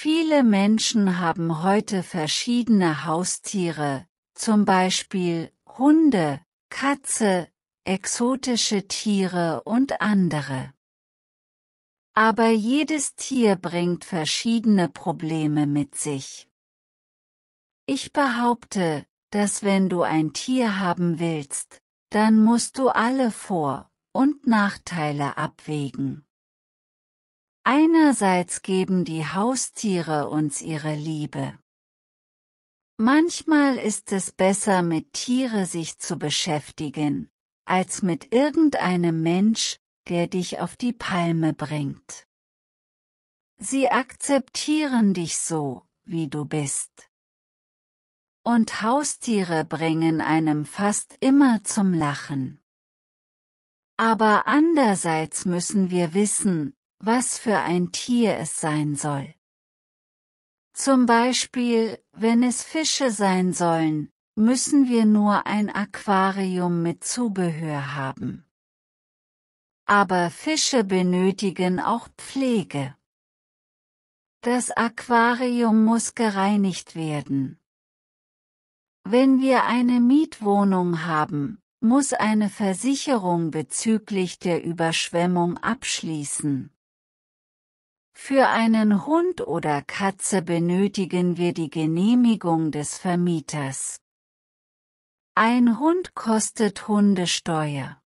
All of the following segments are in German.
Viele Menschen haben heute verschiedene Haustiere, zum Beispiel Hunde, Katze, exotische Tiere und andere. Aber jedes Tier bringt verschiedene Probleme mit sich. Ich behaupte, dass wenn du ein Tier haben willst, dann musst du alle Vor- und Nachteile abwägen. Einerseits geben die Haustiere uns ihre Liebe. Manchmal ist es besser, mit Tiere sich zu beschäftigen, als mit irgendeinem Mensch, der dich auf die Palme bringt. Sie akzeptieren dich so, wie du bist. Und Haustiere bringen einem fast immer zum Lachen. Aber andererseits müssen wir wissen, was für ein Tier es sein soll. Zum Beispiel, wenn es Fische sein sollen, müssen wir nur ein Aquarium mit Zubehör haben. Aber Fische benötigen auch Pflege. Das Aquarium muss gereinigt werden. Wenn wir eine Mietwohnung haben, muss eine Versicherung bezüglich der Überschwemmung abschließen. Für einen Hund oder Katze benötigen wir die Genehmigung des Vermieters. Ein Hund kostet Hundesteuer.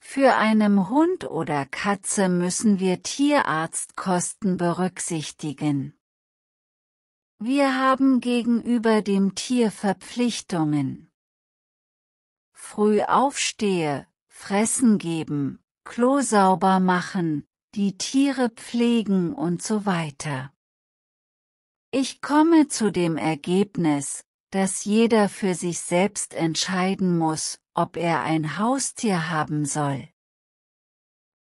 Für einen Hund oder Katze müssen wir Tierarztkosten berücksichtigen. Wir haben gegenüber dem Tier Verpflichtungen. Früh aufstehe, fressen geben, Klo sauber machen, die Tiere pflegen und so weiter. Ich komme zu dem Ergebnis, dass jeder für sich selbst entscheiden muss, ob er ein Haustier haben soll.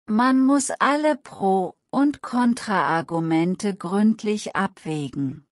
Man muss alle Pro- und Kontraargumente gründlich abwägen.